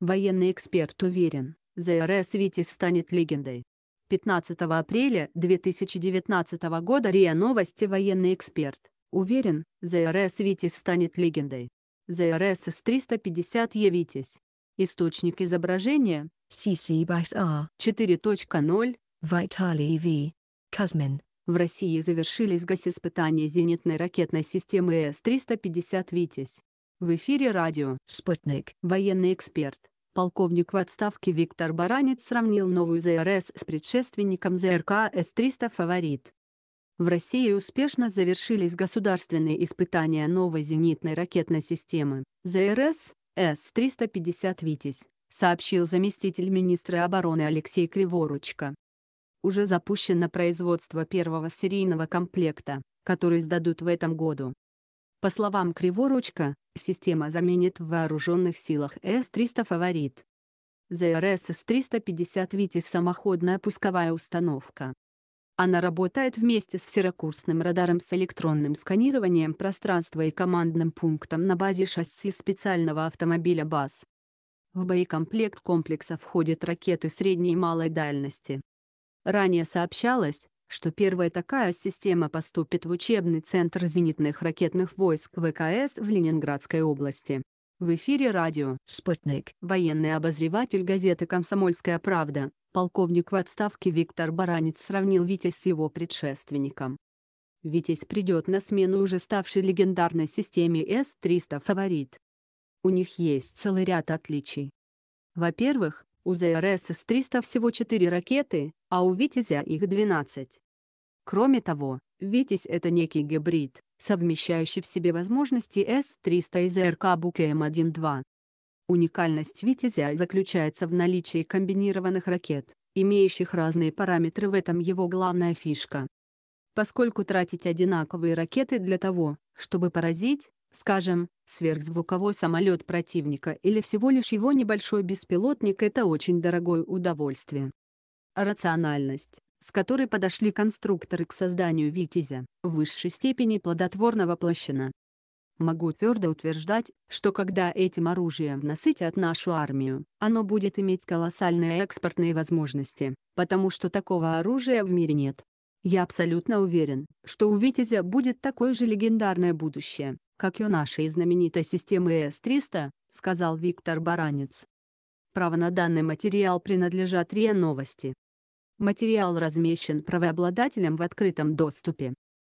Военный эксперт уверен, ЗРС «Витязь» станет легендой. 15 апреля 2019 года РИА Новости военный эксперт. Уверен, ЗРС «Витязь» станет легендой. ЗРС С-350 Е «Витязь». Источник изображения CC BICE 4.0 Vitali V Kuzmin. В России завершились госиспытания зенитной ракетной системы С-350 «Витязь». В эфире радио «Спутник» военный эксперт. Полковник в отставке Виктор Баранец сравнил новую ЗРС с предшественником ЗРК С-300 «Фаворит». В России успешно завершились государственные испытания новой зенитной ракетной системы ЗРС С-350 «Витязь», сообщил заместитель министра обороны Алексей Криворучко. Уже запущено производство первого серийного комплекта, который сдадут в этом году. По словам Криворучка, система заменит в вооруженных силах С-300 «Фаворит». ЗРС С-350 «Витязь» — самоходная пусковая установка. Она работает вместе с всерокурсным радаром с электронным сканированием пространства и командным пунктом на базе шасси специального автомобиля БАЗ. В боекомплект комплекса входят ракеты средней и малой дальности. Ранее сообщалось, что первая такая система поступит в учебный центр зенитных ракетных войск ВКС в Ленинградской области. В эфире радио «Спутник» военный обозреватель газеты «Комсомольская правда», полковник в отставке Виктор Баранец сравнил Витязь с его предшественником. Витязь придет на смену уже ставшей легендарной системе С-300 «Фаворит». У них есть целый ряд отличий. Во-первых, у ЗРС-300 с всего 4 ракеты, а у «Витязя» их 12. Кроме того, «Витязь» — это некий гибрид, совмещающий в себе возможности С-300 и ЗРК «Букм-1-2». Уникальность «Витязя» заключается в наличии комбинированных ракет, имеющих разные параметры в этом его главная фишка. Поскольку тратить одинаковые ракеты для того, чтобы поразить, Скажем, сверхзвуковой самолет противника или всего лишь его небольшой беспилотник – это очень дорогое удовольствие. Рациональность, с которой подошли конструкторы к созданию «Витязя», в высшей степени плодотворно воплощена. Могу твердо утверждать, что когда этим оружием насытят нашу армию, оно будет иметь колоссальные экспортные возможности, потому что такого оружия в мире нет. Я абсолютно уверен, что у «Витязя» будет такое же легендарное будущее, как и у нашей знаменитой системы С-300, сказал Виктор Баранец. Право на данный материал принадлежат РИА Новости. Материал размещен правообладателем в открытом доступе.